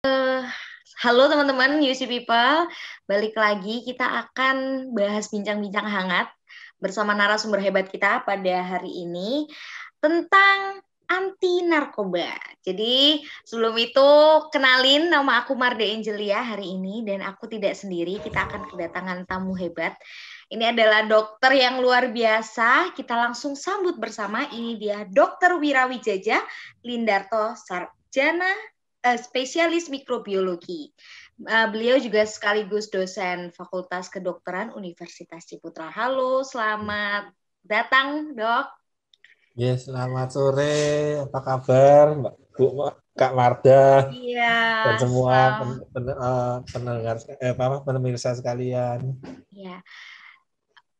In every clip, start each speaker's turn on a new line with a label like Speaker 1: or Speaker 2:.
Speaker 1: Eh, halo teman-teman UC People, balik lagi kita akan bahas bincang-bincang hangat bersama narasumber hebat kita pada hari ini tentang anti narkoba. Jadi sebelum itu kenalin nama aku Marde Angelia hari ini dan aku tidak sendiri, kita akan kedatangan tamu hebat. Ini adalah dokter yang luar biasa. Kita langsung sambut bersama. Ini dia Dokter Wirawijaja Lindarto Sarjana Eh, spesialis mikrobiologi. Uh, beliau juga sekaligus dosen Fakultas Kedokteran Universitas Ciputra. Halo, selamat datang, Dok.
Speaker 2: Ya, yes, selamat sore. Apa kabar, Mbak Bu, Kak Marda? Iya. Dan semua eh, pendengar eh apa pemirsa sekalian.
Speaker 1: Iya.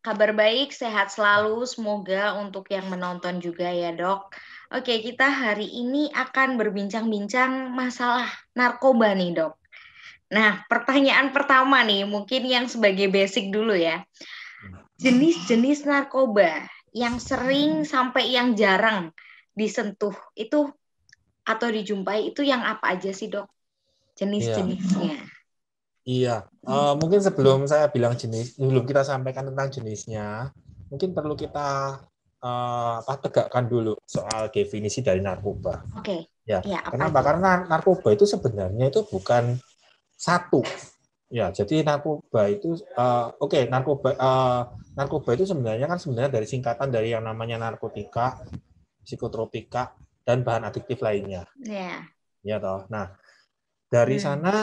Speaker 1: Kabar baik, sehat selalu. Semoga untuk yang menonton juga ya, Dok. Oke, kita hari ini akan berbincang-bincang masalah narkoba nih, Dok. Nah, pertanyaan pertama nih, mungkin yang sebagai basic dulu ya. Jenis-jenis narkoba yang sering sampai yang jarang disentuh itu atau dijumpai itu yang apa aja sih, Dok? Jenis-jenisnya.
Speaker 2: Iya, uh, mungkin sebelum saya bilang jenis, sebelum kita sampaikan tentang jenisnya, mungkin perlu kita uh, tegakkan dulu soal definisi dari narkoba. Oke. Okay. Ya. ya Kenapa? Itu? Karena narkoba itu sebenarnya itu bukan satu. Ya, jadi narkoba itu uh, oke, okay, narkoba uh, narkoba itu sebenarnya kan sebenarnya dari singkatan dari yang namanya narkotika, psikotropika dan bahan adiktif lainnya. Iya. Yeah. Ya toh. Nah, dari hmm. sana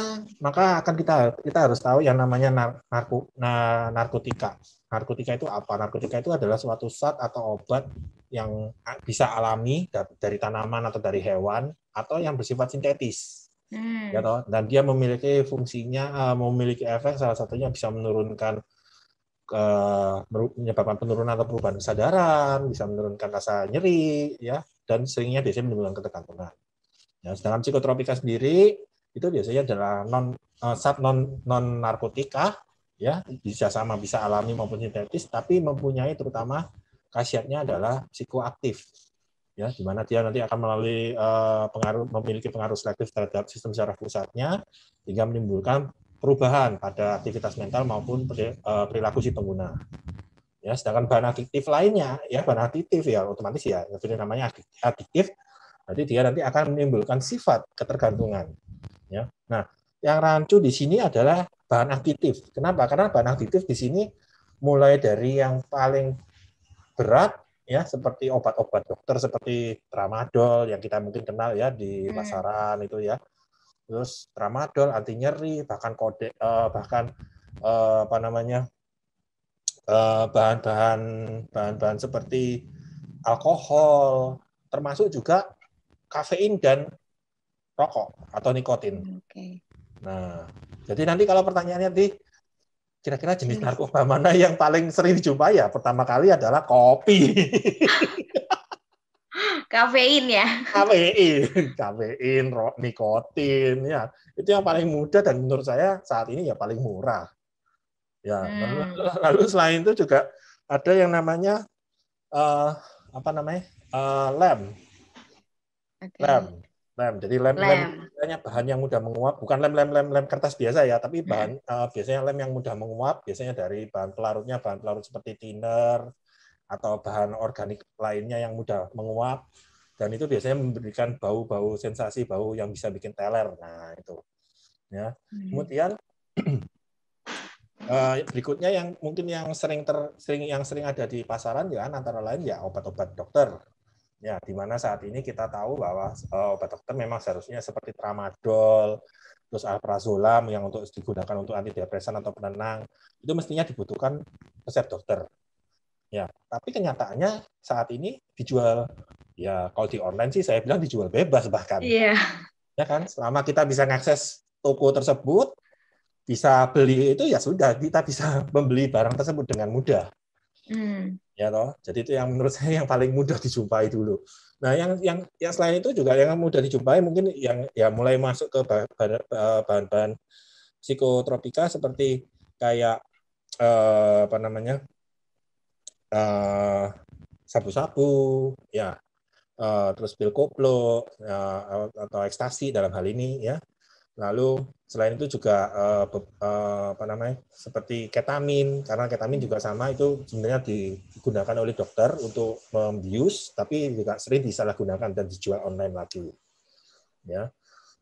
Speaker 2: maka akan kita kita harus tahu yang namanya nar, narko, nar, narkotika narkotika itu apa? Narkotika itu adalah suatu zat atau obat yang bisa alami dari tanaman atau dari hewan atau yang bersifat sintetis. Hmm. Ya toh? Dan dia memiliki fungsinya, e, memiliki efek salah satunya bisa menurunkan e, menyebabkan penurunan atau perubahan kesadaran, bisa menurunkan rasa nyeri, ya, dan seringnya biasanya menimbulkan ketergantungan. Ya, sedangkan psikotropika sendiri itu biasanya adalah non uh, e, sat non non narkotika ya bisa sama bisa alami maupun sintetis tapi mempunyai terutama khasiatnya adalah psikoaktif ya di mana dia nanti akan melalui uh, pengaruh memiliki pengaruh selektif terhadap sistem saraf pusatnya hingga menimbulkan perubahan pada aktivitas mental maupun eh, perilaku si pengguna ya sedangkan bahan aktif lainnya ya bahan aktif ya otomatis ya jadi namanya aktif, nanti dia nanti akan menimbulkan sifat ketergantungan ya nah yang rancu di sini adalah bahan aktif. Kenapa? Karena bahan aktif di sini mulai dari yang paling berat ya seperti obat-obat dokter seperti tramadol yang kita mungkin kenal ya di hmm. pasaran itu ya. Terus tramadol anti nyeri bahkan kode eh, bahkan eh, apa namanya? Eh, bahan-bahan eh, bahan-bahan seperti alkohol termasuk juga kafein dan rokok atau nikotin. Okay. Nah, jadi nanti kalau pertanyaannya nanti kira-kira jenis narkoba mana yang paling sering dijumpai ya pertama kali adalah kopi.
Speaker 1: kafein ya.
Speaker 2: Kafein, kafein, nikotin ya. Itu yang paling mudah dan menurut saya saat ini ya paling murah. Ya, hmm. lalu selain itu juga ada yang namanya uh, apa namanya? Uh, lem. Okay. Lem lem. Jadi lem, lem. lem bahan yang mudah menguap, bukan lem lem lem lem kertas biasa ya, tapi bahan hmm. uh, biasanya lem yang mudah menguap biasanya dari bahan pelarutnya, bahan pelarut seperti thinner atau bahan organik lainnya yang mudah menguap dan itu biasanya memberikan bau-bau sensasi bau yang bisa bikin teler. Nah, itu. Ya. Kemudian eh, berikutnya yang mungkin yang sering ter, sering yang sering ada di pasaran ya antara lain ya obat-obat dokter Ya, di mana saat ini kita tahu bahwa uh, obat dokter memang seharusnya seperti tramadol, terus alprazolam yang untuk digunakan untuk antidepresan atau penenang, itu mestinya dibutuhkan resep dokter. Ya, tapi kenyataannya saat ini dijual ya kalau di online sih saya bilang dijual bebas bahkan. Iya. Yeah. Ya kan, selama kita bisa mengakses toko tersebut, bisa beli itu ya sudah kita bisa membeli barang tersebut dengan mudah. Hmm. Ya toh. Jadi itu yang menurut saya yang paling mudah dijumpai dulu. Nah, yang yang yang selain itu juga yang mudah dijumpai mungkin yang ya mulai masuk ke eh, bahan-bahan psikotropika seperti kayak uh, apa namanya? eh sabu-sabu, ya. Uh, terus pil koplo uh, ya, atau ekstasi dalam hal ini ya. Lalu selain itu juga uh, uh, apa namanya seperti ketamin karena ketamin juga sama itu sebenarnya digunakan oleh dokter untuk membius tapi juga sering disalahgunakan dan dijual online lagi. Ya.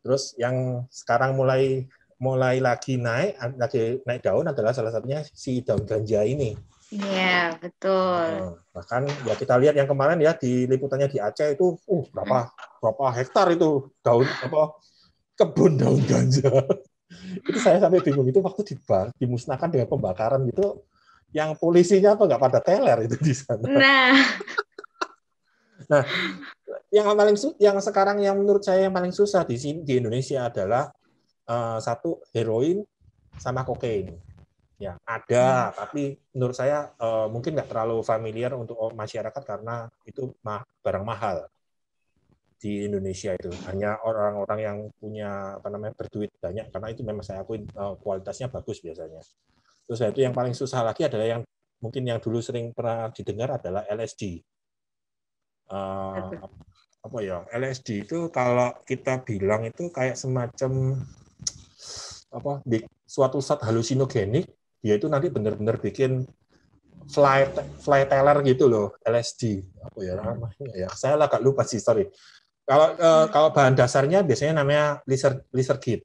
Speaker 2: Terus yang sekarang mulai mulai lagi naik lagi naik daun adalah salah satunya si daun ganja ini.
Speaker 1: Iya, betul.
Speaker 2: Nah, bahkan ya kita lihat yang kemarin ya di liputannya di Aceh itu uh berapa berapa hektar itu daun apa kebun daun ganja. itu saya sampai bingung itu waktu dibak, dimusnahkan dengan pembakaran gitu, yang polisinya apa nggak pada teler itu di sana. Nah. nah, yang paling yang sekarang yang menurut saya yang paling susah di sini di Indonesia adalah uh, satu heroin sama kokain. Ya, ada, hmm. tapi menurut saya uh, mungkin nggak terlalu familiar untuk masyarakat karena itu mah barang mahal di Indonesia itu hanya orang-orang yang punya apa namanya berduit banyak karena itu memang saya akui eh, kualitasnya bagus biasanya. Terus itu yang paling susah lagi adalah yang mungkin yang dulu sering pernah didengar adalah LSD. Uh, eh, apa ya LSD itu kalau kita bilang itu kayak semacam apa suatu zat halusinogenik dia itu nanti benar-benar bikin fly fly teller gitu loh LSD apa ya namanya ya saya agak lupa sih sorry kalau uh, kalau bahan dasarnya biasanya namanya lizard kit.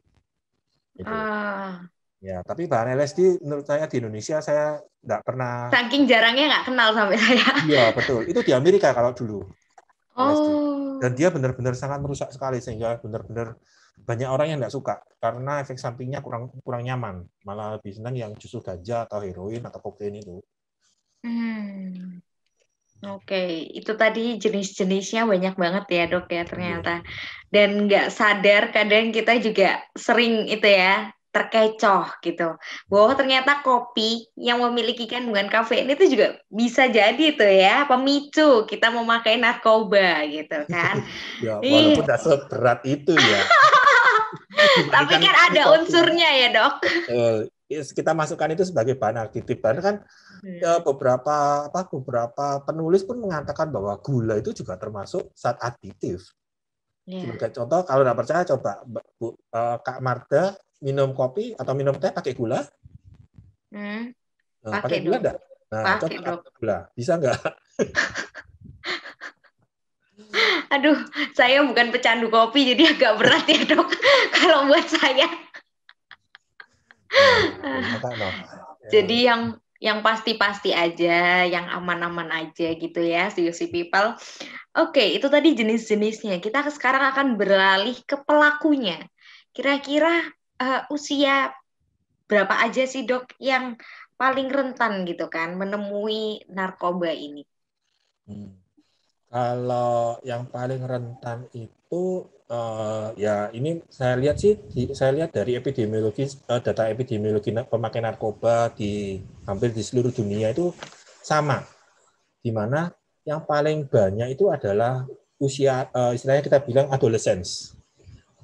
Speaker 2: Gitu.
Speaker 1: Ah.
Speaker 2: Ya, tapi bahan LSD menurut saya di Indonesia saya nggak pernah.
Speaker 1: Saking jarangnya nggak kenal sampai saya.
Speaker 2: Iya betul. Itu di Amerika kalau dulu.
Speaker 1: Oh.
Speaker 2: Dan dia benar-benar sangat merusak sekali sehingga benar-benar banyak orang yang nggak suka karena efek sampingnya kurang kurang nyaman. Malah lebih senang yang justru ganja atau heroin atau kokain itu.
Speaker 1: Hmm. Oke, itu tadi jenis-jenisnya banyak banget ya dok ya iya. ternyata. Dan nggak sadar kadang kita juga sering itu ya terkecoh gitu. Bahwa ternyata kopi yang memiliki kandungan kafein itu juga bisa jadi itu ya pemicu kita memakai narkoba gitu kan.
Speaker 2: ya, walaupun tidak seberat itu ya. Tapi kan ada unsurnya ya dok. Eh, kita masukkan itu sebagai bahan aktif dan kan hmm. beberapa apa beberapa penulis pun mengatakan bahwa gula itu juga termasuk saat aditif. Yeah. contoh, kalau nggak percaya coba Bu, uh, Kak Marta minum kopi atau minum teh pakai gula? Hmm. Nah, pakai, gula enggak? Nah, pakai coba gula. Bisa nggak?
Speaker 1: Aduh, saya bukan pecandu kopi jadi agak berat ya, Dok. kalau buat saya
Speaker 2: Iya, iya, iya. Jadi
Speaker 1: yang yang pasti-pasti aja, yang aman-aman aja gitu ya, UC people. Oke, itu tadi jenis-jenisnya. Kita sekarang akan beralih ke pelakunya. Kira-kira uh, usia berapa aja sih dok yang paling rentan gitu kan menemui narkoba ini?
Speaker 2: Hmm. Kalau yang paling rentan itu uh, ya ini saya lihat sih di, saya lihat dari epidemiologi uh, data epidemiologi pemakai narkoba di hampir di seluruh dunia itu sama di mana yang paling banyak itu adalah usia uh, istilahnya kita bilang adolescence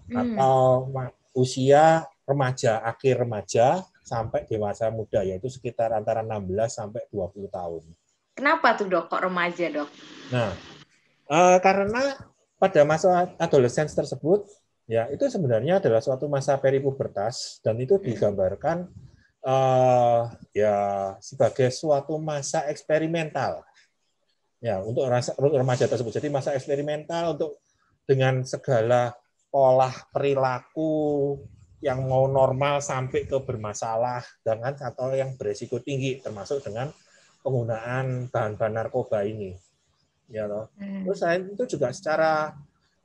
Speaker 2: hmm. atau usia remaja akhir remaja sampai dewasa muda yaitu sekitar antara 16 sampai 20 tahun.
Speaker 1: Kenapa tuh dok kok remaja dok?
Speaker 2: Nah, uh, karena pada masa adolescence tersebut ya itu sebenarnya adalah suatu masa peripubertas dan itu digambarkan uh, ya sebagai suatu masa eksperimental ya untuk remaja tersebut jadi masa eksperimental untuk dengan segala pola perilaku yang mau normal sampai ke bermasalah dengan atau yang beresiko tinggi termasuk dengan penggunaan bahan-bahan narkoba ini ya loh. Hmm. Terus selain itu juga secara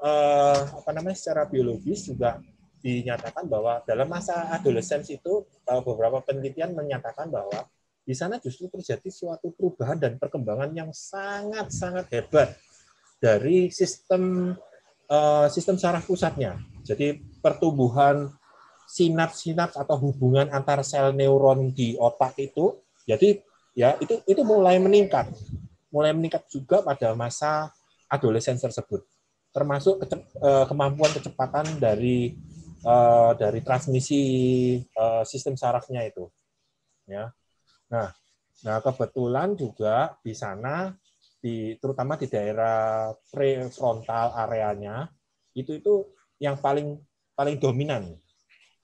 Speaker 2: eh, apa namanya secara biologis juga dinyatakan bahwa dalam masa adolesensi itu eh, beberapa penelitian menyatakan bahwa di sana justru terjadi suatu perubahan dan perkembangan yang sangat-sangat hebat dari sistem eh, sistem saraf pusatnya. Jadi pertumbuhan sinaps-sinaps atau hubungan antar sel neuron di otak itu jadi ya itu itu mulai meningkat mulai meningkat juga pada masa adolesen tersebut, termasuk eh, kemampuan kecepatan dari eh, dari transmisi eh, sistem sarafnya itu. Ya. Nah, nah kebetulan juga di sana di terutama di daerah prefrontal areanya itu itu yang paling paling dominan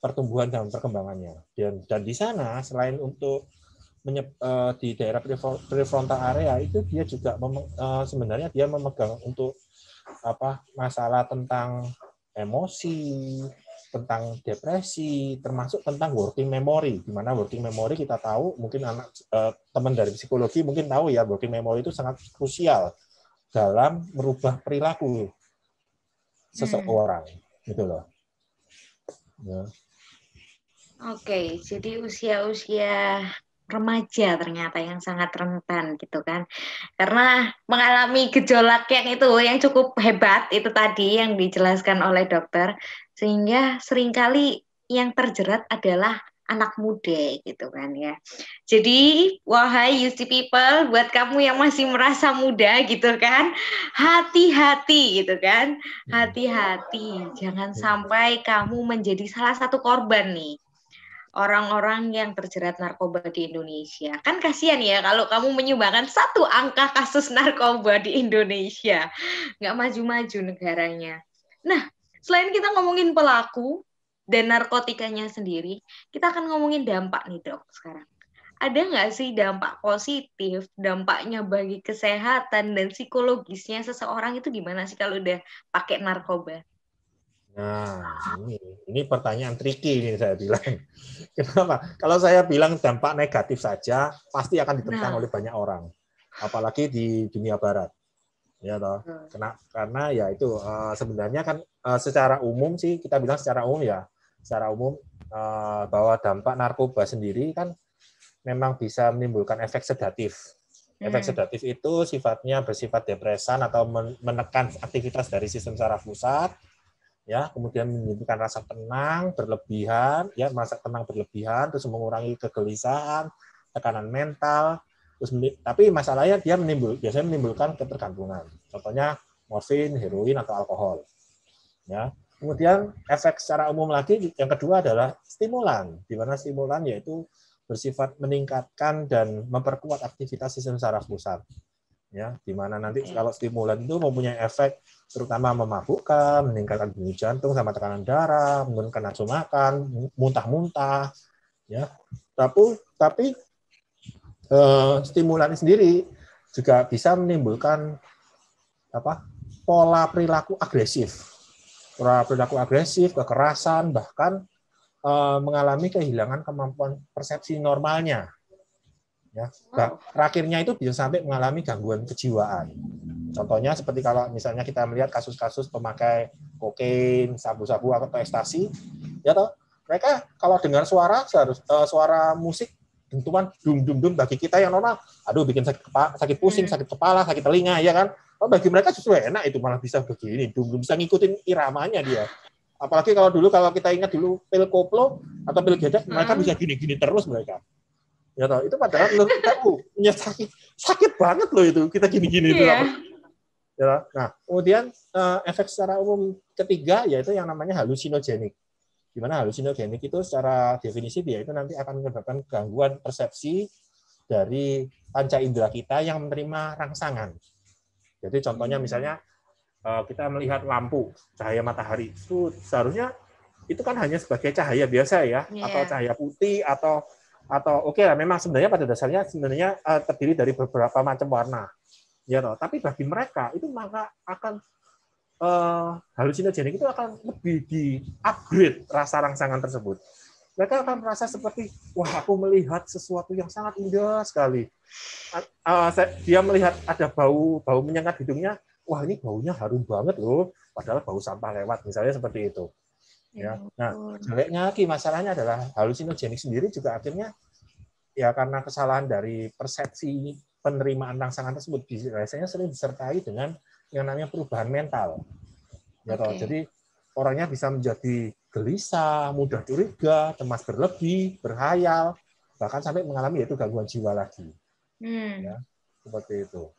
Speaker 2: pertumbuhan dan perkembangannya. Dan dan di sana selain untuk Eh, di daerah prefrontal area itu dia juga mem, eh, sebenarnya dia memegang untuk apa masalah tentang emosi, tentang depresi, termasuk tentang working memory. Di mana working memory kita tahu mungkin anak eh, teman dari psikologi mungkin tahu ya working memory itu sangat krusial dalam merubah perilaku seseorang hmm. gitu loh. Ya.
Speaker 1: Oke, jadi usia-usia remaja ternyata yang sangat rentan gitu kan karena mengalami gejolak yang itu yang cukup hebat itu tadi yang dijelaskan oleh dokter sehingga seringkali yang terjerat adalah anak muda gitu kan ya. Jadi wahai UC people buat kamu yang masih merasa muda gitu kan, hati-hati gitu kan. Hmm. Hati-hati jangan sampai kamu menjadi salah satu korban nih orang-orang yang terjerat narkoba di Indonesia. Kan kasihan ya kalau kamu menyumbangkan satu angka kasus narkoba di Indonesia. Nggak maju-maju negaranya. Nah, selain kita ngomongin pelaku dan narkotikanya sendiri, kita akan ngomongin dampak nih dok sekarang. Ada nggak sih dampak positif, dampaknya bagi kesehatan dan psikologisnya seseorang itu gimana sih kalau udah pakai narkoba?
Speaker 2: Nah, ini, ini pertanyaan tricky ini saya bilang. Kenapa? Kalau saya bilang dampak negatif saja, pasti akan ditentang nah. oleh banyak orang, apalagi di dunia Barat. Ya toh, hmm. kena karena ya itu uh, sebenarnya kan uh, secara umum sih kita bilang secara umum ya, secara umum uh, bahwa dampak narkoba sendiri kan memang bisa menimbulkan efek sedatif. Efek hmm. sedatif itu sifatnya bersifat depresan atau menekan aktivitas dari sistem saraf pusat ya kemudian menimbulkan rasa tenang berlebihan ya merasa tenang berlebihan terus mengurangi kegelisahan tekanan mental terus tapi masalahnya dia menimbul biasanya menimbulkan ketergantungan contohnya morfin heroin atau alkohol ya kemudian efek secara umum lagi yang kedua adalah stimulan di mana stimulan yaitu bersifat meningkatkan dan memperkuat aktivitas sistem saraf pusat ya di mana nanti kalau stimulan itu mempunyai efek terutama memabukkan, meningkatkan denyut jantung sama tekanan darah, menurunkan nafsu makan, muntah-muntah, ya. Tapi tapi eh, stimulan sendiri juga bisa menimbulkan apa pola perilaku agresif, pola perilaku agresif, kekerasan, bahkan eh, mengalami kehilangan kemampuan persepsi normalnya, Ya, terakhirnya itu bisa sampai mengalami gangguan kejiwaan. Contohnya seperti kalau misalnya kita melihat kasus-kasus pemakai kokain, sabu-sabu atau ekstasi, ya toh mereka kalau dengar suara seharus uh, suara musik dentuman dum dum dum bagi kita yang normal, aduh bikin sakit kepala, sakit pusing, hmm. sakit kepala, sakit telinga ya kan. Oh, bagi mereka justru enak itu malah bisa begini, dum dum bisa ngikutin iramanya dia apalagi kalau dulu kalau kita ingat dulu pil koplo atau pil gedek mereka hmm. bisa gini-gini terus mereka ya tau itu padahal lo tahu punya sakit sakit banget loh itu kita gini-gini itu yeah. ya nah kemudian uh, efek secara umum ketiga yaitu yang namanya halusinogenik Gimana halusinogenik itu secara definisi dia itu nanti akan menyebabkan gangguan persepsi dari panca indera kita yang menerima rangsangan. Jadi contohnya misalnya eh, kita melihat lampu cahaya matahari itu seharusnya itu kan hanya sebagai cahaya biasa ya yeah. atau iya. cahaya putih atau atau oke okay lah memang sebenarnya pada dasarnya sebenarnya uh, terdiri dari beberapa macam warna ya toh tapi bagi mereka itu maka akan uh, eh, halusinogenik itu akan lebih di upgrade rasa rangsangan tersebut mereka akan merasa seperti wah aku melihat sesuatu yang sangat indah sekali uh, eh, saya, dia melihat ada bau bau menyengat hidungnya wah ini baunya harum banget loh padahal bau sampah lewat misalnya seperti itu Ya. ya nah, jeleknya lagi masalahnya adalah halusinogenik sendiri juga akhirnya ya karena kesalahan dari persepsi penerimaan rangsangan tersebut biasanya sering disertai dengan yang namanya perubahan mental. Ya, okay. Jadi orangnya bisa menjadi gelisah, mudah curiga, cemas berlebih, berhayal, bahkan sampai mengalami yaitu gangguan jiwa lagi. Hmm. Ya, seperti itu.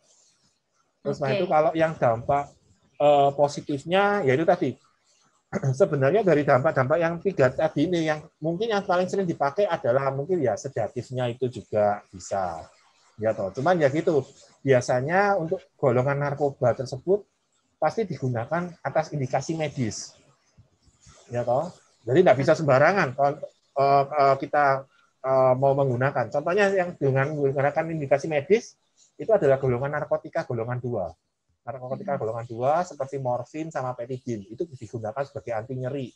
Speaker 2: Terus okay. nah itu kalau yang dampak uh, positifnya yaitu tadi sebenarnya dari dampak-dampak yang tiga tadi ini yang mungkin yang paling sering dipakai adalah mungkin ya sedatifnya itu juga bisa ya toh cuman ya gitu biasanya untuk golongan narkoba tersebut pasti digunakan atas indikasi medis ya toh jadi tidak bisa sembarangan kalau eh, eh, kita eh, mau menggunakan contohnya yang dengan menggunakan indikasi medis itu adalah golongan narkotika golongan dua narkotika golongan 2 seperti morfin sama petidin itu digunakan sebagai anti nyeri.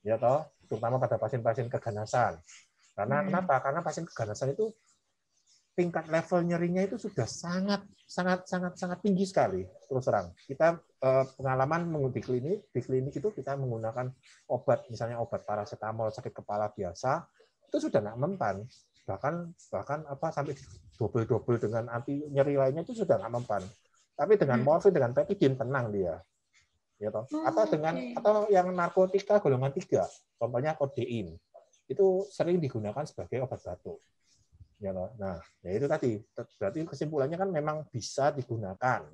Speaker 2: Ya toh, terutama pada pasien-pasien keganasan. Karena hmm. kenapa? Karena pasien keganasan itu tingkat level nyerinya itu sudah sangat sangat sangat sangat tinggi sekali terus terang. Kita eh, pengalaman mengutip klinik, di klinik itu kita menggunakan obat misalnya obat paracetamol sakit kepala biasa itu sudah nak mempan bahkan bahkan apa sampai double double dengan anti nyeri lainnya itu sudah nggak mempan tapi dengan hmm. morfin, dengan pepidin tenang dia. Ya toh. Oh, atau dengan atau yang narkotika golongan 3, contohnya kodein. Itu sering digunakan sebagai obat batuk. Ya toh. Nah, ya itu tadi. Berarti kesimpulannya kan memang bisa digunakan.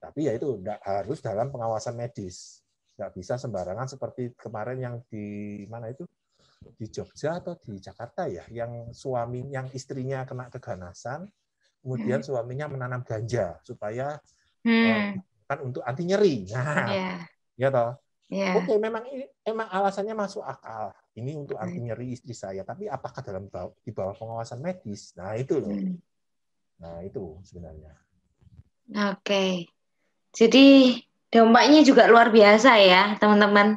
Speaker 2: Tapi ya itu harus dalam pengawasan medis. tidak bisa sembarangan seperti kemarin yang di mana itu di Jogja atau di Jakarta ya yang suami yang istrinya kena keganasan kemudian mm-hmm. suaminya menanam ganja supaya eh, hmm. uh, kan untuk anti nyeri. Nah, yeah. ya iya toh. Yeah. Oke, okay, memang ini emang alasannya masuk akal. Ini untuk anti nyeri istri saya, tapi apakah dalam di bawah pengawasan medis? Nah, itu loh. Hmm. Nah, itu sebenarnya.
Speaker 1: Oke. Okay. Jadi dampaknya juga luar biasa ya, teman-teman.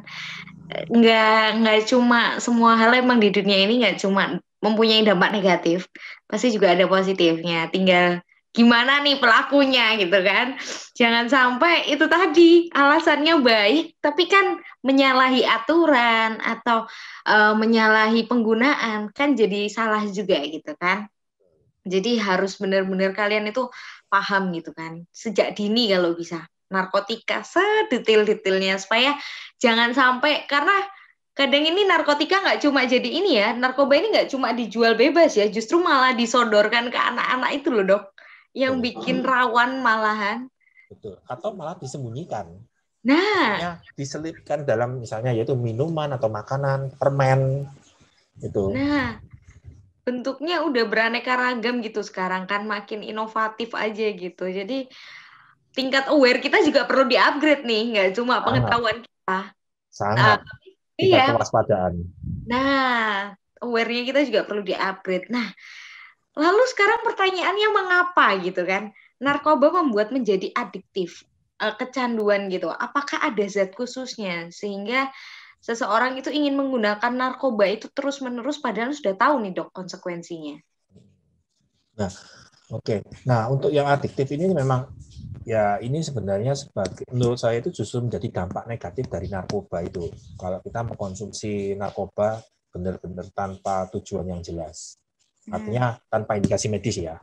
Speaker 1: Nggak nggak cuma semua hal emang di dunia ini nggak cuma mempunyai dampak negatif, pasti juga ada positifnya. Tinggal gimana nih pelakunya gitu kan. Jangan sampai itu tadi alasannya baik tapi kan menyalahi aturan atau e, menyalahi penggunaan kan jadi salah juga gitu kan. Jadi harus benar-benar kalian itu paham gitu kan. Sejak dini kalau bisa narkotika sedetail-detailnya supaya jangan sampai karena kadang ini narkotika nggak cuma jadi ini ya, narkoba ini nggak cuma dijual bebas ya, justru malah disodorkan ke anak-anak itu loh dok, yang Betul. bikin rawan malahan.
Speaker 2: Betul. Atau malah disembunyikan.
Speaker 1: Nah,
Speaker 2: diselipkan dalam misalnya yaitu minuman atau makanan, permen, itu.
Speaker 1: Nah, bentuknya udah beraneka ragam gitu sekarang kan makin inovatif aja gitu. Jadi tingkat aware kita juga perlu diupgrade nih, nggak cuma pengetahuan kita. Sangat. Uh, ah, iya. kewaspadaan. Nah, awarenya kita juga perlu diupgrade. Nah, lalu sekarang pertanyaannya mengapa gitu kan? Narkoba membuat menjadi adiktif, eh, kecanduan gitu. Apakah ada zat khususnya sehingga seseorang itu ingin menggunakan narkoba itu terus-menerus padahal sudah tahu nih dok konsekuensinya?
Speaker 2: Nah, oke. Okay. Nah, untuk yang adiktif ini memang ya ini sebenarnya sebagai menurut saya itu justru menjadi dampak negatif dari narkoba itu kalau kita mengkonsumsi narkoba benar-benar tanpa tujuan yang jelas hmm. artinya tanpa indikasi medis ya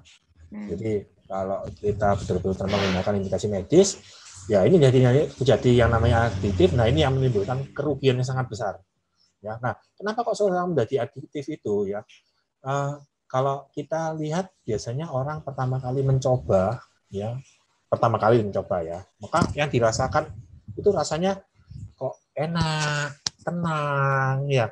Speaker 2: hmm. jadi kalau kita betul-betul tanpa menggunakan indikasi medis ya ini jadi menjadi yang namanya adiktif nah ini yang menimbulkan kerugian yang sangat besar ya nah kenapa kok seorang menjadi adiktif itu ya uh, kalau kita lihat biasanya orang pertama kali mencoba ya pertama kali mencoba ya maka yang dirasakan itu rasanya kok enak tenang ya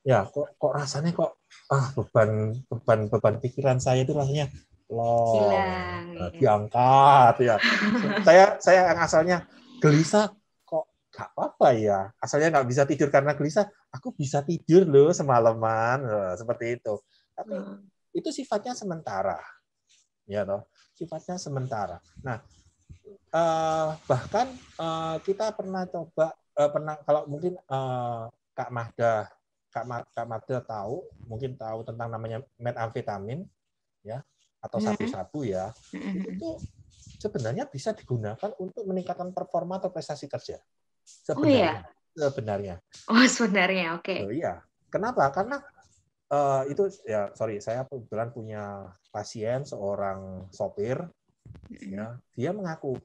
Speaker 2: ya kok kok rasanya kok ah beban beban beban pikiran saya itu rasanya loh
Speaker 1: nah,
Speaker 2: ya. diangkat ya. ya saya saya yang asalnya gelisah kok gak apa-apa ya asalnya nggak bisa tidur karena gelisah aku bisa tidur loh semalaman loh, nah, seperti itu tapi hmm. itu sifatnya sementara ya toh sifatnya sementara nah uh, bahkan uh, kita pernah coba uh, pernah kalau mungkin uh, Kak Mahda Kak, Ma, Kak Mahda tahu mungkin tahu tentang namanya metamfetamin ya atau hmm. sabu-sabu ya hmm. itu sebenarnya bisa digunakan untuk meningkatkan performa atau prestasi kerja oh, sebenarnya oh, iya? sebenarnya oh sebenarnya oke okay. oh, iya kenapa karena uh, itu ya sorry saya kebetulan punya pasien seorang sopir Ya, dia mengaku,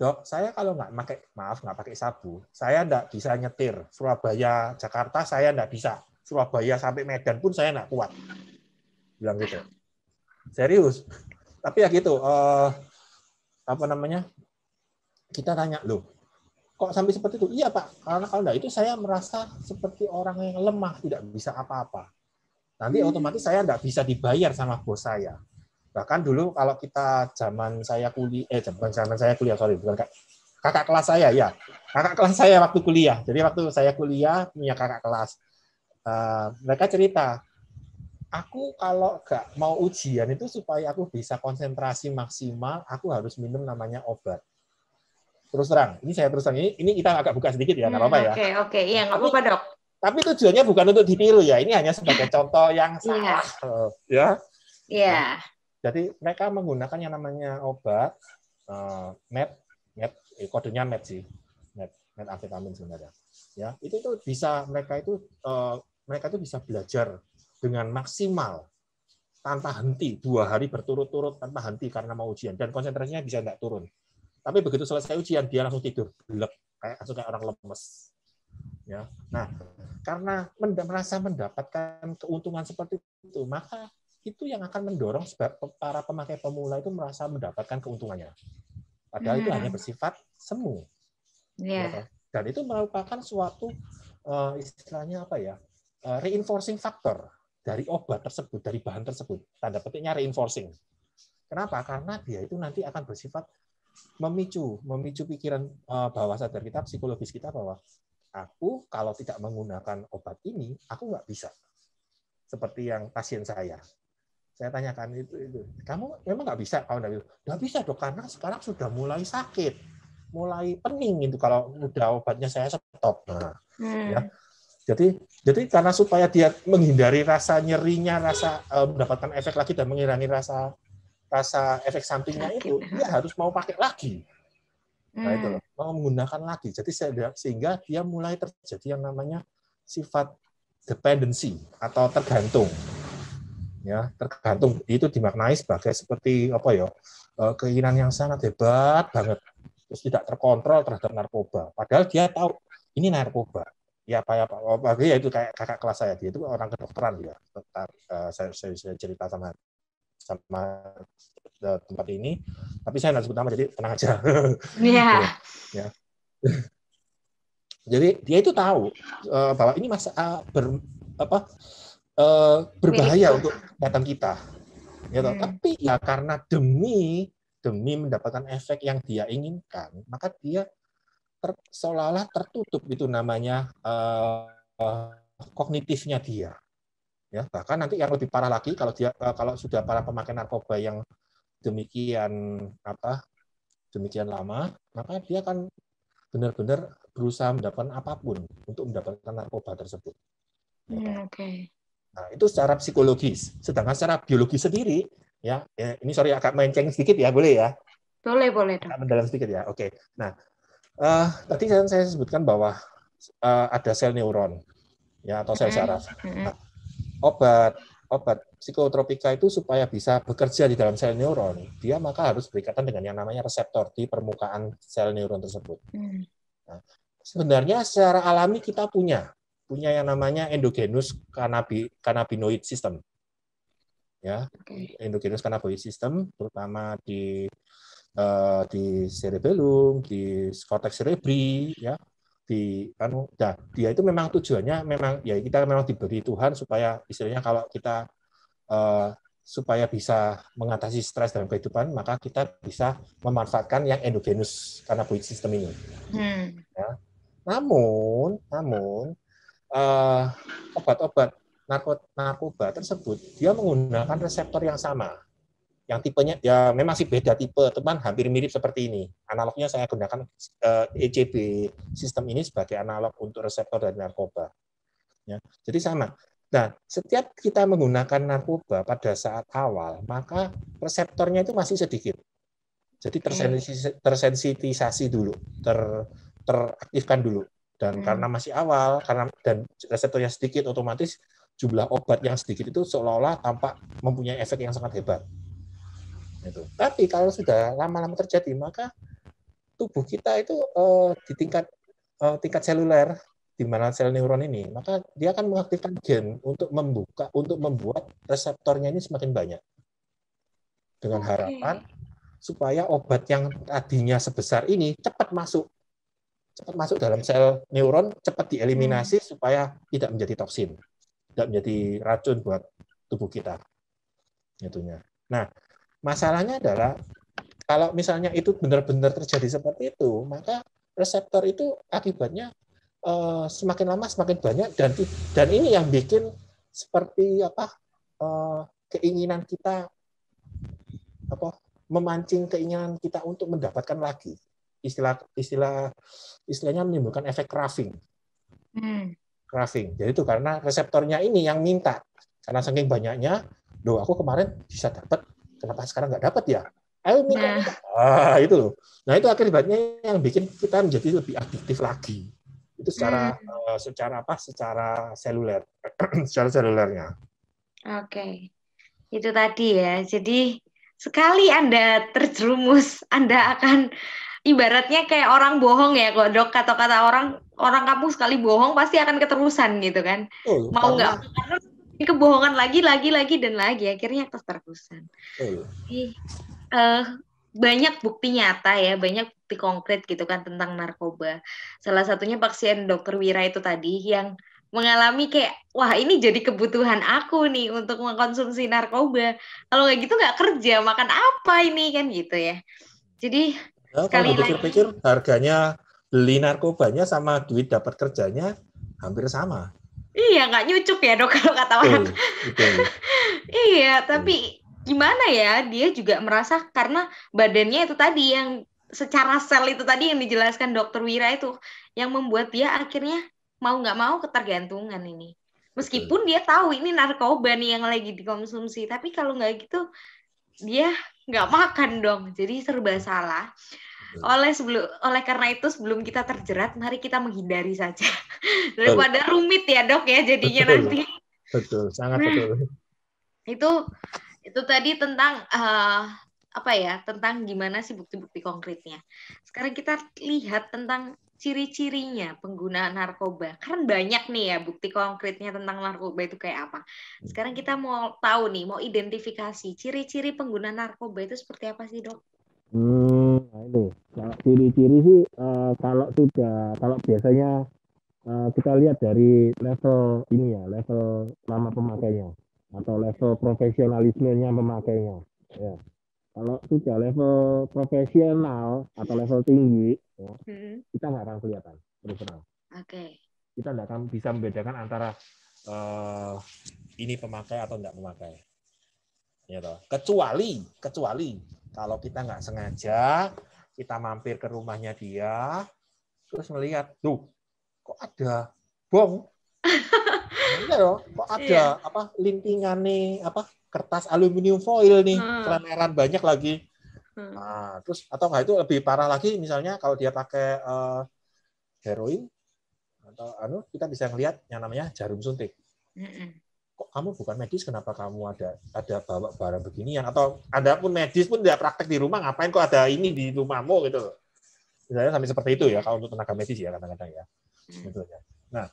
Speaker 2: dok, saya kalau nggak pakai maaf nggak pakai sabu, saya nggak bisa nyetir Surabaya Jakarta, saya nggak bisa Surabaya sampai Medan pun saya nggak kuat, bilang gitu. Serius, tapi ya gitu. uh, apa namanya? Kita tanya loh, kok sampai seperti itu? Iya pak, karena kalau nggak itu saya merasa seperti orang yang lemah, tidak bisa apa-apa nanti otomatis saya nggak bisa dibayar sama bos saya bahkan dulu kalau kita zaman saya kuliah eh zaman zaman saya kuliah sorry bukan kak kakak kelas saya ya kakak kelas saya waktu kuliah jadi waktu saya kuliah punya kakak kelas uh, mereka cerita aku kalau gak mau ujian itu supaya aku bisa konsentrasi maksimal aku harus minum namanya obat terus terang ini saya terus terang ini, ini kita agak buka sedikit ya nggak hmm, apa-apa ya oke okay,
Speaker 1: oke okay. iya nggak apa-apa dok
Speaker 2: tapi tujuannya bukan untuk ditiru ya ini hanya sebagai contoh yang iya. salah yeah. ya Iya. Yeah. Jadi mereka menggunakan yang namanya obat uh, met, met eh, kodenya met sih, met, met amfetamin sebenarnya. Ya, itu itu bisa mereka itu uh, mereka itu bisa belajar dengan maksimal tanpa henti dua hari berturut-turut tanpa henti karena mau ujian dan konsentrasinya bisa tidak turun. Tapi begitu selesai ujian dia langsung tidur blek kayak langsung kayak orang lemes. Ya. Nah, karena merasa mendapatkan keuntungan seperti itu, maka itu yang akan mendorong para pemakai pemula itu merasa mendapatkan keuntungannya. Padahal hmm. itu hanya bersifat semu. Yeah. Gitu. dan itu merupakan suatu uh, istilahnya apa ya? Uh, reinforcing factor dari obat tersebut, dari bahan tersebut. Tanda petiknya reinforcing. Kenapa? Karena dia itu nanti akan bersifat memicu, memicu pikiran uh, bawah sadar kita, psikologis kita bahwa aku kalau tidak menggunakan obat ini, aku nggak bisa. Seperti yang pasien saya saya tanyakan itu itu kamu memang nggak bisa kalau nggak bisa nggak bisa dok karena sekarang sudah mulai sakit mulai pening itu kalau udah obatnya saya stop nah hmm. ya jadi jadi karena supaya dia menghindari rasa nyerinya rasa eh, mendapatkan efek lagi dan mengirangi rasa rasa efek sampingnya itu ya. dia harus mau pakai lagi nah itu loh hmm. mau menggunakan lagi jadi sehingga dia mulai terjadi yang namanya sifat dependensi atau tergantung ya tergantung itu dimaknai sebagai seperti apa ya eh, keinginan yang sangat hebat banget terus tidak terkontrol terhadap narkoba padahal dia tahu ini narkoba ya apa ya oh, ya itu kayak kakak kelas saya dia itu orang kedokteran ya eh, saya, saya, saya cerita sama sama eh, tempat ini tapi saya nggak sebut nama jadi tenang aja iya. gitu, ya, jadi dia itu tahu bahwa ini masa ber, apa Eh, berbahaya untuk kesehatan kita. Ya, Hmm. Tapi ya karena demi demi mendapatkan efek yang dia inginkan, maka dia ter, seolah-olah tertutup itu namanya uh, uh, kognitifnya dia. Ya, bahkan nanti yang lebih parah lagi kalau dia uh, kalau sudah para pemakai narkoba yang demikian apa demikian lama, maka dia akan benar-benar berusaha mendapatkan apapun untuk mendapatkan narkoba tersebut.
Speaker 1: Ya, hmm, kan? Oke. Okay.
Speaker 2: Nah, itu secara psikologis. Sedangkan secara biologi sendiri, ya, ya ini sorry agak main menceng sedikit ya, boleh ya?
Speaker 1: Boleh, boleh. Agak
Speaker 2: mendalam sedikit ya, oke. Nah, uh, tadi saya, saya sebutkan bahwa uh, ada sel neuron, ya atau sel saraf. Nah, obat obat psikotropika itu supaya bisa bekerja di dalam sel neuron, dia maka harus berikatan dengan yang namanya reseptor di permukaan sel neuron tersebut.
Speaker 1: Mm. Nah,
Speaker 2: sebenarnya secara alami kita punya punya yang namanya endogenous kanabi, cannabinoid system. Ya, okay. endogenous cannabinoid system terutama di uh, di cerebellum, di korteks cerebri, ya, di kan, nah, dia itu memang tujuannya memang ya kita memang diberi Tuhan supaya istilahnya kalau kita uh, supaya bisa mengatasi stres dalam kehidupan, maka kita bisa memanfaatkan yang endogenus cannabinoid sistem ini. Hmm. Ya. Namun, namun Eh, obat-obat narkoba tersebut dia menggunakan reseptor yang sama yang tipenya ya memang sih beda tipe teman hampir mirip seperti ini analognya saya gunakan uh, eh, ECB sistem ini sebagai analog untuk reseptor dari narkoba ya jadi sama nah setiap kita menggunakan narkoba pada saat awal maka reseptornya itu masih sedikit jadi tersensitisasi dulu ter teraktifkan dulu dan hmm. karena masih awal karena dan reseptornya sedikit otomatis jumlah obat yang sedikit itu seolah-olah tampak mempunyai efek yang sangat hebat itu tapi kalau sudah lama-lama terjadi maka tubuh kita itu uh, di tingkat uh, tingkat seluler di mana sel neuron ini maka dia akan mengaktifkan gen untuk membuka untuk membuat reseptornya ini semakin banyak dengan harapan okay. supaya obat yang tadinya sebesar ini cepat masuk cepat masuk dalam sel neuron, cepat dieliminasi hmm. supaya tidak menjadi toksin, tidak menjadi racun buat tubuh kita. Itunya. Nah, masalahnya adalah kalau misalnya itu benar-benar terjadi seperti itu, maka reseptor itu akibatnya uh, semakin lama semakin banyak dan dan ini yang bikin seperti apa uh, keinginan kita apa memancing keinginan kita untuk mendapatkan lagi istilah istilah istilahnya menimbulkan efek crafting. Hmm. Crafting. Jadi itu karena reseptornya ini yang minta. Karena saking banyaknya, Do, aku kemarin bisa dapat, kenapa sekarang nggak dapat ya? Ayo minta. Nah. Ah, itu loh. Nah, itu akibatnya yang bikin kita menjadi lebih aktif lagi. Itu secara hmm. uh, secara apa? Secara seluler. secara selulernya.
Speaker 1: Oke. Okay. Itu tadi ya. Jadi sekali Anda terjerumus, Anda akan ibaratnya kayak orang bohong ya kok dok kata-kata orang orang kampung sekali bohong pasti akan keterusan gitu kan mau nggak karena kebohongan lagi lagi lagi dan lagi akhirnya keterusan eh. uh, banyak bukti nyata ya banyak bukti konkret gitu kan tentang narkoba salah satunya pasien dokter Wira itu tadi yang mengalami kayak wah ini jadi kebutuhan aku nih untuk mengkonsumsi narkoba kalau kayak gitu nggak kerja makan apa ini kan gitu ya jadi Nah, kalau dipikir-pikir
Speaker 2: harganya beli narkobanya sama duit dapat kerjanya hampir sama.
Speaker 1: Iya, nggak nyucup ya dok kalau kata orang. iya, tapi gimana ya dia juga merasa karena badannya itu tadi yang secara sel itu tadi yang dijelaskan dokter Wira itu yang membuat dia akhirnya mau nggak mau ketergantungan ini. Meskipun dia tahu ini narkoba nih yang lagi dikonsumsi, tapi kalau nggak gitu dia nggak makan dong. Jadi serba salah oleh sebelum oleh karena itu sebelum kita terjerat mari kita menghindari saja daripada rumit ya dok ya jadinya betul. nanti betul sangat nah, betul itu itu tadi tentang uh, apa ya tentang gimana sih bukti-bukti konkretnya sekarang kita lihat tentang ciri-cirinya penggunaan narkoba. kan banyak nih ya bukti konkretnya tentang narkoba itu kayak apa. Hmm. Sekarang kita mau tahu nih, mau identifikasi ciri-ciri pengguna narkoba itu seperti apa sih, Dok?
Speaker 2: Hmm, nah itu nah, ciri-ciri sih uh, kalau sudah kalau biasanya uh, kita lihat dari level ini ya level lama pemakainya atau level profesionalismenya pemakainya ya kalau sudah level profesional atau level tinggi ya, hmm. kita nggak akan kelihatan terus terang okay. kita nggak akan bisa membedakan antara uh, ini pemakai atau tidak pemakai ya toh kecuali kecuali kalau kita nggak sengaja, kita mampir ke rumahnya dia, terus melihat, tuh kok ada bong? Nah, Enggak iya loh, kok ada iya. apa lintingan nih, apa kertas aluminium foil nih, hmm. banyak lagi. Hmm. Nah, terus atau nggak itu lebih parah lagi, misalnya kalau dia pakai uh, heroin atau anu, kita bisa ngelihat yang namanya jarum suntik. Mm -mm kok kamu bukan medis kenapa kamu ada ada bawa barang beginian atau ada pun medis pun tidak praktek di rumah ngapain kok ada ini di rumahmu gitu misalnya sampai seperti itu ya kalau untuk tenaga medis ya kadang-kadang ya sebetulnya hmm. gitu nah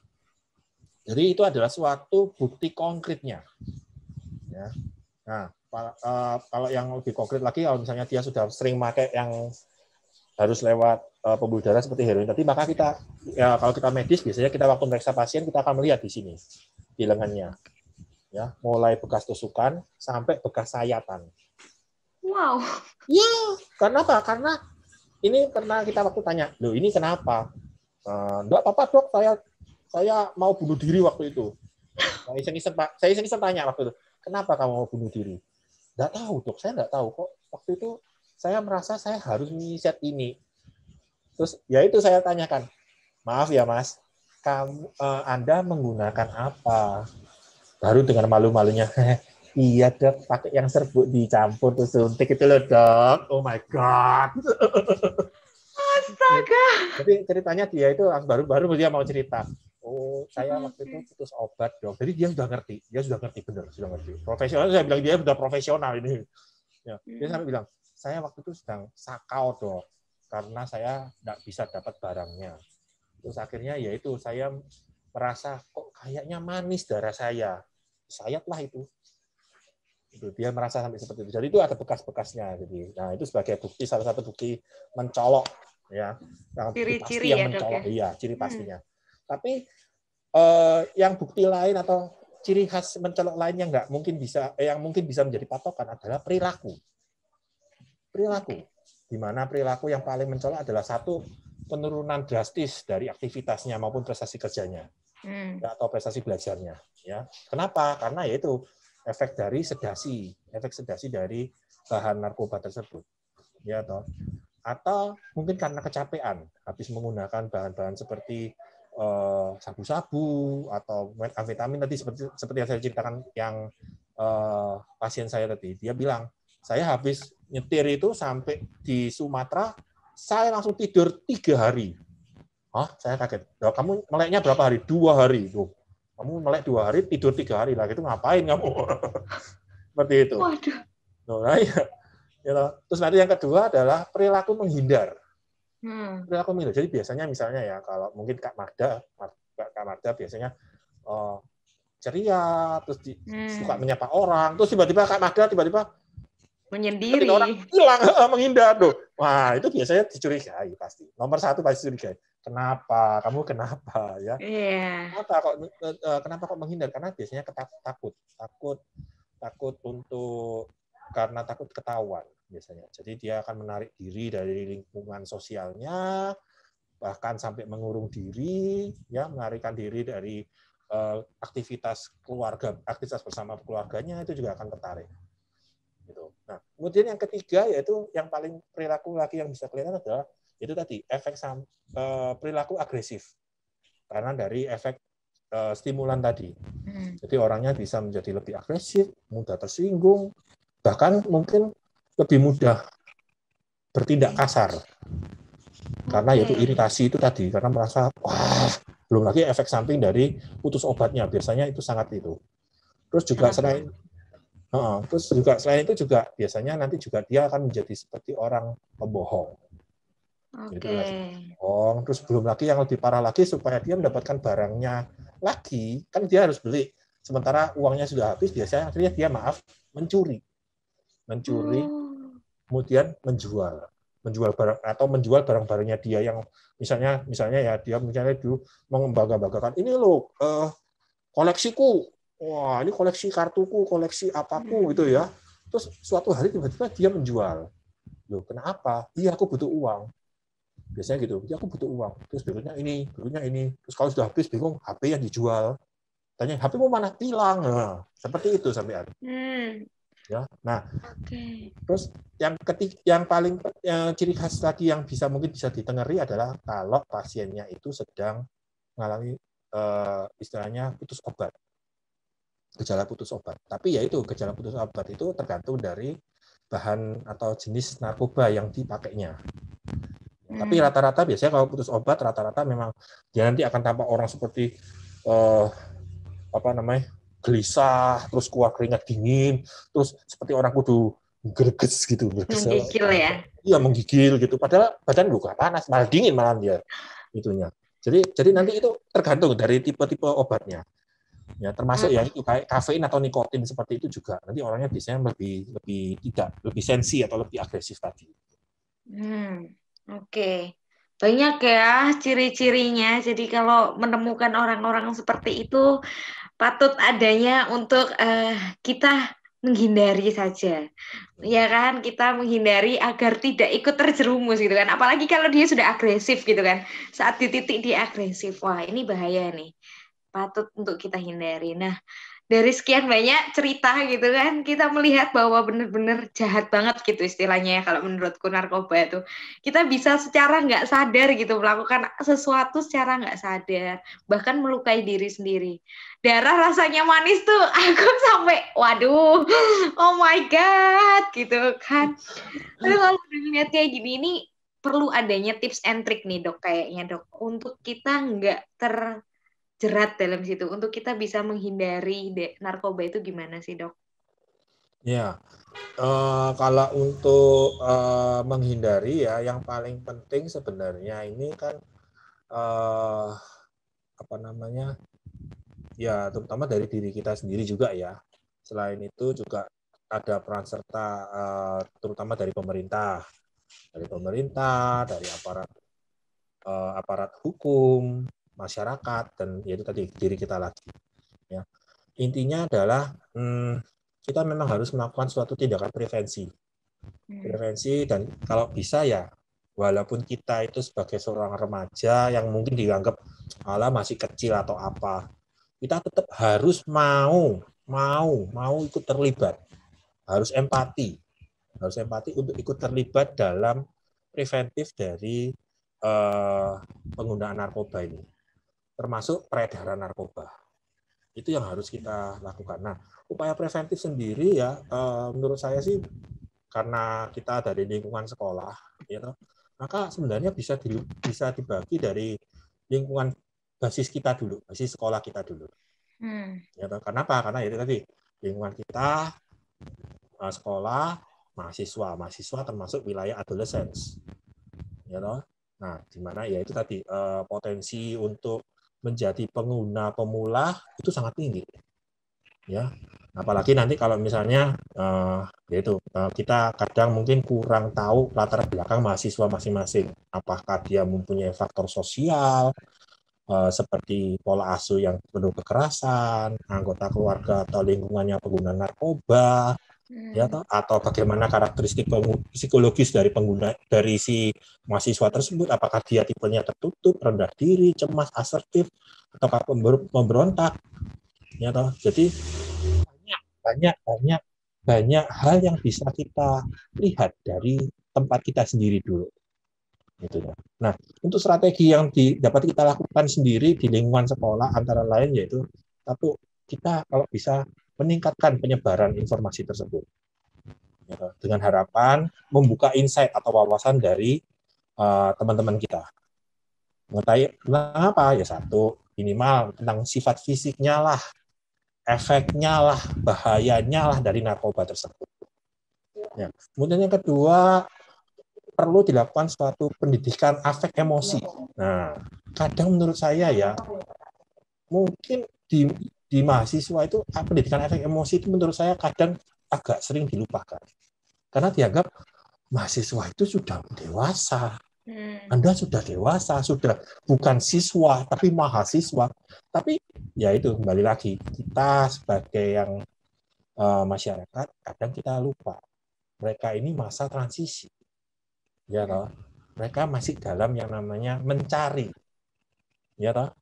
Speaker 2: jadi itu adalah suatu bukti konkretnya ya nah eh, kalau yang lebih konkret lagi kalau misalnya dia sudah sering pakai yang harus lewat eh, pembuluh darah seperti heroin tadi, maka kita ya, kalau kita medis biasanya kita waktu memeriksa pasien kita akan melihat di sini di lengannya ya mulai bekas tusukan sampai bekas sayatan wow yeah. karena apa karena ini karena kita waktu tanya loh ini kenapa enggak eh, uh, apa-apa dok saya saya mau bunuh diri waktu itu saya iseng-iseng pak saya iseng-iseng tanya waktu itu kenapa kamu mau bunuh diri enggak tahu dok saya enggak tahu kok waktu itu saya merasa saya harus mengisiat ini terus ya itu saya tanyakan maaf ya mas kamu uh, anda menggunakan apa baru dengan malu-malunya iya dok pakai yang serbuk dicampur terus suntik itu loh dok oh my god astaga jadi ceritanya dia itu baru-baru dia mau cerita oh saya waktu itu putus obat dok jadi dia sudah ngerti dia sudah ngerti benar sudah ngerti profesional saya bilang dia sudah profesional ini ya, dia sampai bilang saya waktu itu sedang sakau dok karena saya tidak bisa dapat barangnya terus akhirnya yaitu saya merasa kok kayaknya manis darah saya sayatlah itu dia merasa sampai seperti itu jadi itu ada bekas-bekasnya jadi nah itu sebagai bukti salah satu bukti mencolok ya yang ciri -ciri yang ya, yang ya? mencolok ya? iya ciri hmm. pastinya hmm. tapi eh, yang bukti lain atau ciri khas mencolok lain yang nggak mungkin bisa eh, yang mungkin bisa menjadi patokan adalah perilaku perilaku di mana perilaku yang paling mencolok adalah satu penurunan drastis dari aktivitasnya maupun prestasi kerjanya hmm. atau prestasi belajarnya ya kenapa karena yaitu efek dari sedasi efek sedasi dari bahan narkoba tersebut ya toh atau mungkin karena kecapean habis menggunakan bahan-bahan seperti eh, sabu-sabu atau amfetamin tadi seperti seperti yang saya ceritakan yang uh, pasien saya tadi dia bilang saya habis nyetir itu sampai di Sumatera saya langsung tidur tiga hari Hah? Saya kaget. Ya, kamu meleknya berapa hari? Dua hari. Tuh. Kamu melek dua hari, tidur tiga hari. Lah, itu ngapain kamu? Seperti itu. Waduh. Nah, iya. ya. Ya, terus nanti yang kedua adalah perilaku menghindar. Hmm. Perilaku menghindar. Jadi biasanya misalnya ya, kalau mungkin Kak Marda, Kak Marda biasanya uh, ceria, terus di, hmm. suka menyapa orang. Terus tiba-tiba Kak Magda tiba-tiba menyendiri. orang hilang, menghindar. Tuh. Wah, itu biasanya dicurigai pasti. Nomor satu pasti dicurigai kenapa kamu kenapa ya yeah. kenapa kok eh, kenapa kok menghindar karena biasanya ketakut takut takut takut untuk karena takut ketahuan biasanya jadi dia akan menarik diri dari lingkungan sosialnya bahkan sampai mengurung diri ya menarikan diri dari uh, aktivitas keluarga aktivitas bersama keluarganya itu juga akan tertarik gitu nah kemudian yang ketiga yaitu yang paling perilaku lagi yang bisa kelihatan adalah itu tadi efek sam, uh, perilaku agresif karena dari efek uh, stimulan tadi. Hmm. Jadi orangnya bisa menjadi lebih agresif, mudah tersinggung, bahkan mungkin lebih mudah bertindak kasar karena yaitu iritasi itu tadi karena merasa wah belum lagi efek samping dari putus obatnya biasanya itu sangat itu terus juga selain uh, terus juga selain itu juga biasanya nanti juga dia akan menjadi seperti orang pembohong Oke. Okay. Terus belum lagi yang lebih parah lagi supaya dia mendapatkan barangnya lagi, kan dia harus beli. Sementara uangnya sudah habis, biasanya akhirnya dia maaf mencuri, mencuri, oh. kemudian menjual, menjual barang atau menjual barang-barangnya dia yang misalnya misalnya ya dia misalnya dulu mengembaga-bagakan ini loh eh, koleksiku, wah ini koleksi kartuku, koleksi apaku hmm. gitu ya. Terus suatu hari tiba-tiba dia menjual. Loh, kenapa? Iya, aku butuh uang biasanya gitu jadi aku butuh uang terus berikutnya ini berikutnya ini terus kalau sudah habis bingung HP yang dijual tanya HP mau mana hilang nah, seperti itu sampai hari.
Speaker 1: Hmm. ya nah okay.
Speaker 2: terus yang ketik yang paling yang ciri khas lagi yang bisa mungkin bisa ditengeri adalah kalau pasiennya itu sedang mengalami uh, istilahnya putus obat gejala putus obat tapi ya itu gejala putus obat itu tergantung dari bahan atau jenis narkoba yang dipakainya Hmm. Tapi rata-rata biasanya kalau putus obat rata-rata memang dia nanti akan tampak orang seperti uh, apa namanya gelisah, terus keluar keringat dingin, terus seperti orang kudu gerges gitu, gerges. Menggigil ya? Iya menggigil gitu. Padahal badan gue panas, malah dingin malah dia itunya. Jadi jadi nanti itu tergantung dari tipe-tipe obatnya. Ya termasuk ya hmm. ya itu kayak kafein atau nikotin seperti itu juga. Nanti orangnya biasanya lebih lebih tidak lebih sensi atau lebih agresif tadi.
Speaker 1: Hmm. Oke. Banyak ya ciri-cirinya. Jadi kalau menemukan orang-orang seperti itu patut adanya untuk uh, kita menghindari saja. Ya kan, kita menghindari agar tidak ikut terjerumus gitu kan. Apalagi kalau dia sudah agresif gitu kan. Saat di titik dia agresif, wah ini bahaya nih. Patut untuk kita hindari. Nah, dari sekian banyak cerita gitu kan kita melihat bahwa benar-benar jahat banget gitu istilahnya ya kalau menurutku narkoba itu kita bisa secara nggak sadar gitu melakukan sesuatu secara nggak sadar bahkan melukai diri sendiri darah rasanya manis tuh aku sampai waduh oh my god gitu kan lalu kalau melihat kayak gini ini perlu adanya tips and trick nih dok kayaknya dok untuk kita nggak ter jerat dalam situ untuk kita bisa menghindari narkoba itu gimana sih dok?
Speaker 2: Ya, uh, kalau untuk uh, menghindari ya yang paling penting sebenarnya ini kan uh, apa namanya ya terutama dari diri kita sendiri juga ya. Selain itu juga ada peran serta uh, terutama dari pemerintah, dari pemerintah, dari aparat uh, aparat hukum, masyarakat dan yaitu tadi diri kita lagi ya intinya adalah hmm, kita memang harus melakukan suatu tindakan prevensi hmm. prevensi dan kalau bisa ya walaupun kita itu sebagai seorang remaja yang mungkin dianggap ala masih kecil atau apa kita tetap harus mau mau mau ikut terlibat harus empati harus empati untuk ikut terlibat dalam preventif dari uh, penggunaan narkoba ini termasuk peredaran narkoba. Itu yang harus kita lakukan. Nah, upaya preventif sendiri ya eh, menurut saya sih karena kita dari lingkungan sekolah, ya, maka sebenarnya bisa di, bisa dibagi dari lingkungan basis kita dulu, basis sekolah kita dulu. Hmm. Ya, gitu. kenapa? Karena ya itu tadi lingkungan kita, eh, sekolah, mahasiswa, mahasiswa termasuk wilayah adolescence. ya, Nah, di mana ya itu tadi eh, potensi untuk menjadi pengguna pemula itu sangat tinggi ya apalagi nanti kalau misalnya uh, eh, yaitu uh, eh, kita kadang mungkin kurang tahu latar belakang mahasiswa masing-masing apakah dia mempunyai faktor sosial uh, seperti pola asuh yang penuh kekerasan anggota keluarga atau lingkungannya pengguna narkoba hmm. ya atau bagaimana karakteristik psikologis dari pengguna dari si mahasiswa tersebut apakah dia tipenya tertutup rendah diri cemas asertif ataukah pemberontak ya toh jadi banyak banyak banyak banyak hal yang bisa kita lihat dari tempat kita sendiri dulu gitu ya. Nah, untuk strategi yang di, dapat kita lakukan sendiri di lingkungan sekolah antara lain yaitu satu kita kalau bisa meningkatkan penyebaran informasi tersebut ya, dengan harapan membuka insight atau wawasan dari eh, teman-teman uh, kita. mengenai tentang apa? Ya satu, minimal tentang sifat fisiknya lah, efeknya lah, bahayanya lah dari narkoba tersebut. Ya. Kemudian yang kedua, perlu dilakukan suatu pendidikan afek emosi. Nah, kadang menurut saya ya, mungkin di di mahasiswa itu ah, pendidikan efek emosi itu menurut saya kadang agak sering dilupakan karena dianggap mahasiswa itu sudah dewasa hmm. anda sudah dewasa, sudah bukan siswa, tapi mahasiswa. Tapi ya itu kembali lagi kita sebagai yang uh, masyarakat kadang kita lupa mereka ini masa transisi, ya toh. Mereka masih dalam yang namanya mencari, ya toh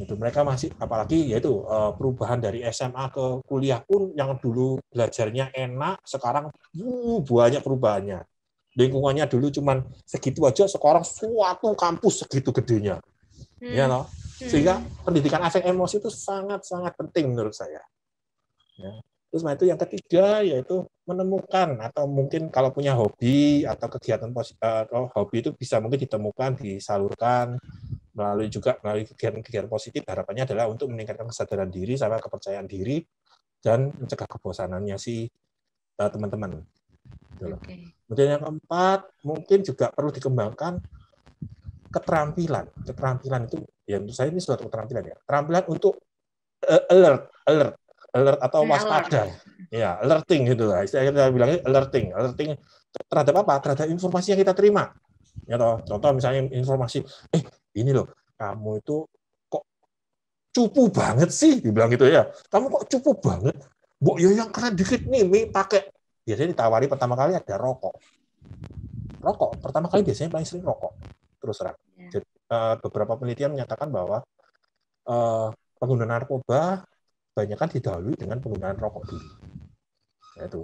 Speaker 2: itu mereka masih apalagi yaitu eh, perubahan dari SMA ke kuliah pun yang dulu belajarnya enak sekarang
Speaker 1: uh, banyak
Speaker 2: perubahannya lingkungannya dulu cuman segitu aja sekarang suatu kampus segitu gedenya hmm. ya loh no hmm. sehingga pendidikan aspek emosi itu sangat sangat penting menurut saya ya. terus nah, itu yang ketiga yaitu menemukan atau mungkin kalau punya hobi atau kegiatan eh, atau hobi itu bisa mungkin ditemukan disalurkan melalui juga melalui kegiatan-kegiatan positif harapannya adalah untuk meningkatkan kesadaran diri sama kepercayaan diri dan mencegah kebosanannya si eh, teman-teman. Uh, gitu okay. Kemudian yang keempat mungkin juga perlu dikembangkan keterampilan. Keterampilan itu ya menurut saya ini suatu keterampilan ya. Keterampilan untuk uh, alert, alert, alert atau waspada. Ya, alerting gitu lah. Istilahnya bilangnya alerting. Alerting terhadap apa? Terhadap informasi yang kita terima. Ya toh, contoh misalnya informasi, eh ini loh kamu itu kok cupu banget sih dibilang gitu ya kamu kok cupu banget Bu, ya yang keren dikit nih mi pakai biasanya ditawari pertama kali ada rokok rokok pertama kali biasanya paling sering rokok terus terang iya. Jadi, uh, beberapa penelitian menyatakan bahwa uh, pengguna narkoba banyak kan didahului dengan penggunaan rokok dulu ya itu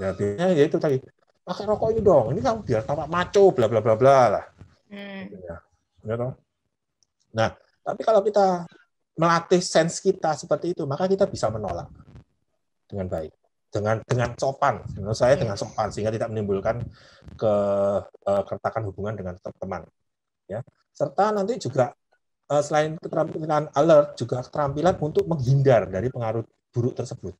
Speaker 2: ya biasanya ya itu tadi pakai rokok ini dong ini kamu biar tampak maco bla bla bla bla lah hmm. ya, ya toh Nah, tapi kalau kita melatih sense kita seperti itu, maka kita bisa menolak dengan baik, dengan dengan sopan. Menurut saya iya. dengan sopan sehingga tidak menimbulkan ke eh, kertakan hubungan dengan teman. Ya. Serta nanti juga eh, selain keterampilan alert juga keterampilan untuk menghindar dari pengaruh buruk tersebut.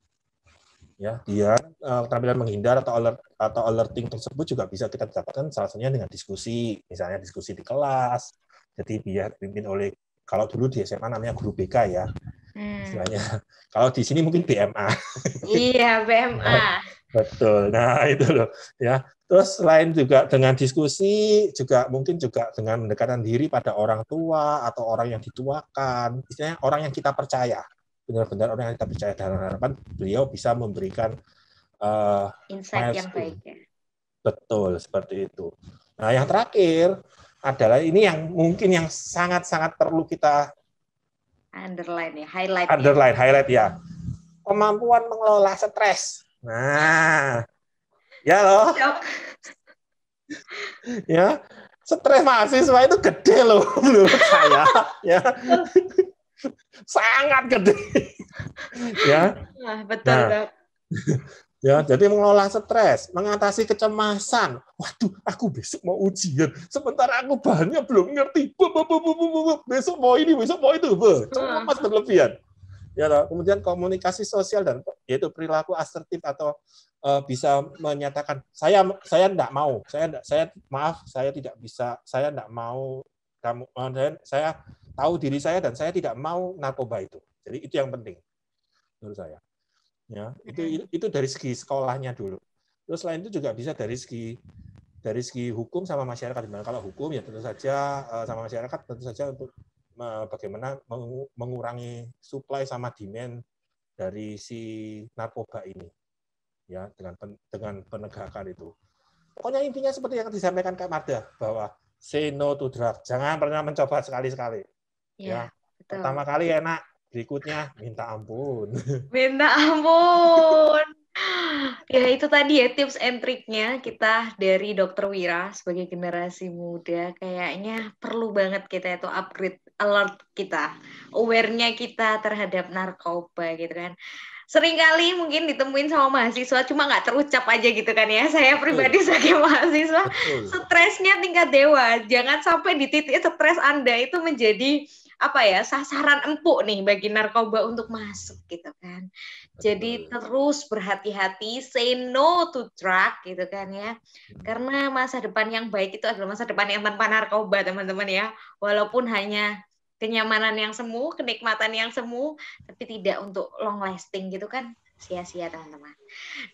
Speaker 2: Ya, dia eh, keterampilan menghindar atau alert atau alerting tersebut juga bisa kita dapatkan salah satunya dengan diskusi, misalnya diskusi di kelas, jadi biar dipimpin oleh kalau dulu di SMA namanya guru BK ya.
Speaker 1: Hmm. Istilahnya.
Speaker 2: Kalau di sini mungkin BMA.
Speaker 1: Iya, BMA. Nah,
Speaker 2: betul. Nah, itu loh ya. Terus selain juga dengan diskusi juga mungkin juga dengan mendekatan diri pada orang tua atau orang yang dituakan, istilahnya orang yang kita percaya. Benar-benar orang yang kita percaya dan harapan beliau bisa memberikan uh,
Speaker 1: insight yang baik ya.
Speaker 2: Betul, seperti itu. Nah, yang terakhir adalah ini yang mungkin yang sangat-sangat perlu kita
Speaker 1: underline ya, highlight. Ya. Underline, ya. highlight ya. Kemampuan
Speaker 2: mengelola stres. Nah. Ya loh. ya. Stres mahasiswa itu gede loh menurut saya, ya. Sangat gede. ya.
Speaker 1: Nah, betul, nah. Dok.
Speaker 2: Ya, jadi mengelola stres, mengatasi kecemasan. Waduh, aku besok mau ujian. Sebentar, aku bahannya belum ngerti. Bapak, Besok mau ini, besok mau itu. Cemas ah. berlebihan. Ya, kemudian komunikasi sosial dan yaitu perilaku asertif atau uh, bisa menyatakan saya saya tidak mau, saya enggak, saya maaf, saya tidak bisa, saya tidak mau kamu, eh, saya, saya tahu diri saya dan saya tidak mau narkoba itu. Jadi itu yang penting menurut saya ya itu itu dari segi sekolahnya dulu terus selain itu juga bisa dari segi dari segi hukum sama masyarakat dimana kalau hukum ya tentu saja eh, sama masyarakat tentu saja untuk bagaimana mengurangi supply sama demand dari si narkoba ini ya dengan dengan penegakan itu pokoknya intinya seperti yang disampaikan Kak Marda bahwa say no to drug jangan pernah mencoba sekali sekali iya, ya, ya. pertama kali enak Berikutnya, minta ampun.
Speaker 1: Minta ampun. ya itu tadi ya tips and triknya kita dari Dokter Wira sebagai generasi muda kayaknya perlu banget kita itu upgrade alert kita, awarenya kita terhadap narkoba gitu kan. Seringkali mungkin ditemuin sama mahasiswa cuma nggak terucap aja gitu kan ya. Saya pribadi Betul. sebagai mahasiswa stresnya tingkat dewa. Jangan sampai di titik stres Anda itu menjadi apa ya sasaran empuk nih bagi narkoba untuk masuk gitu kan. Jadi terus berhati-hati, say no to drug gitu kan ya. Hmm. Karena masa depan yang baik itu adalah masa depan yang tanpa narkoba teman-teman ya. Walaupun hanya kenyamanan yang semu, kenikmatan yang semu, tapi tidak untuk long lasting gitu kan sia-sia teman-teman.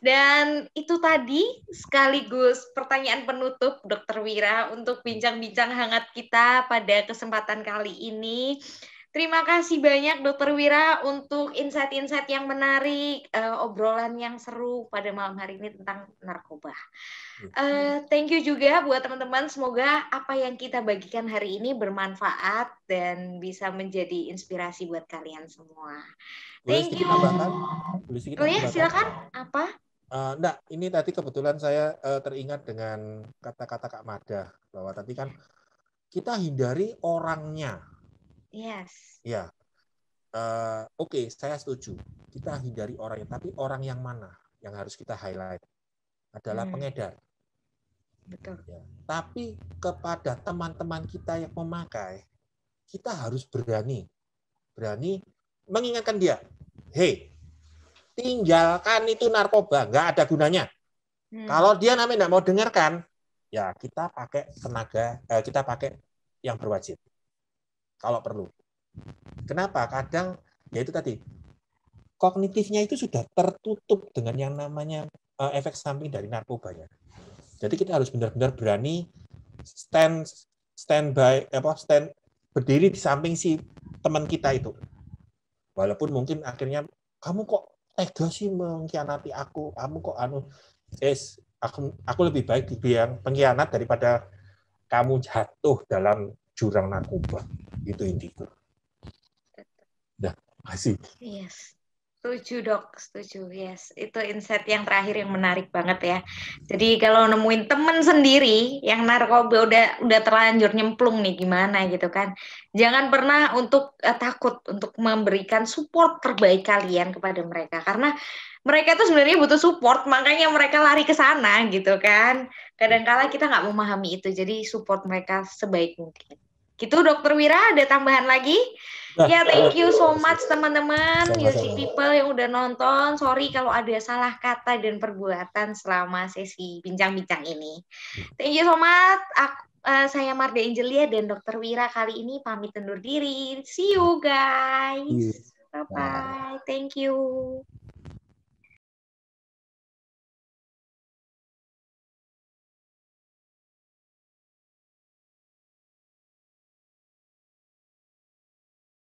Speaker 1: Dan itu tadi sekaligus pertanyaan penutup Dokter Wira untuk bincang-bincang hangat kita pada kesempatan kali ini. Terima kasih banyak Dokter Wira untuk insight-insight yang menarik, uh, obrolan yang seru pada malam hari ini tentang narkoba. Uh, thank you juga buat teman-teman. Semoga apa yang kita bagikan hari ini bermanfaat dan bisa menjadi inspirasi buat kalian semua. Thank Boleh you.
Speaker 2: Boleh sedikit oh, ya, silakan. Apa? Uh, enggak, ini tadi kebetulan saya uh, teringat dengan kata-kata Kak Mada bahwa tadi kan kita hindari orangnya
Speaker 1: Yes.
Speaker 2: Ya. Uh, Oke, okay, saya setuju. Kita hindari orang yang, tapi orang yang mana yang harus kita highlight adalah hmm. pengedar. Betul. Ya. Tapi kepada teman-teman kita yang memakai, kita harus berani, berani mengingatkan dia, hei, tinggalkan itu narkoba, nggak ada gunanya. Hmm. Kalau dia namanya nggak mau dengarkan, ya kita pakai tenaga, eh, kita pakai yang berwajib kalau perlu. Kenapa? Kadang ya itu tadi kognitifnya itu sudah tertutup dengan yang namanya eh, efek samping dari narkoba ya. Jadi kita harus benar-benar berani stand stand by apa stand berdiri di samping si teman kita itu. Walaupun mungkin akhirnya kamu kok tega sih mengkhianati aku, kamu kok anu es aku aku lebih baik dibilang pengkhianat daripada kamu jatuh dalam jurang narkoba itu indigo. Dah, kasih.
Speaker 1: Yes. Setuju dok, setuju. Yes, itu insight yang terakhir yang menarik banget ya. Jadi kalau nemuin temen sendiri yang narkoba udah udah terlanjur nyemplung nih gimana gitu kan. Jangan pernah untuk uh, takut untuk memberikan support terbaik kalian kepada mereka karena mereka tuh sebenarnya butuh support, makanya mereka lari ke sana gitu kan. Kadangkala kita nggak memahami itu, jadi support mereka sebaik mungkin. Gitu Dokter Wira ada tambahan lagi? Nah, ya, thank you so much teman-teman UC people yang udah nonton. Sorry kalau ada salah kata dan perbuatan selama sesi bincang-bincang ini. Hmm. Thank you so much. Aku, uh, eh, saya Marda Angelia dan Dokter Wira kali ini pamit undur diri. See you guys. Bye bye. Thank you.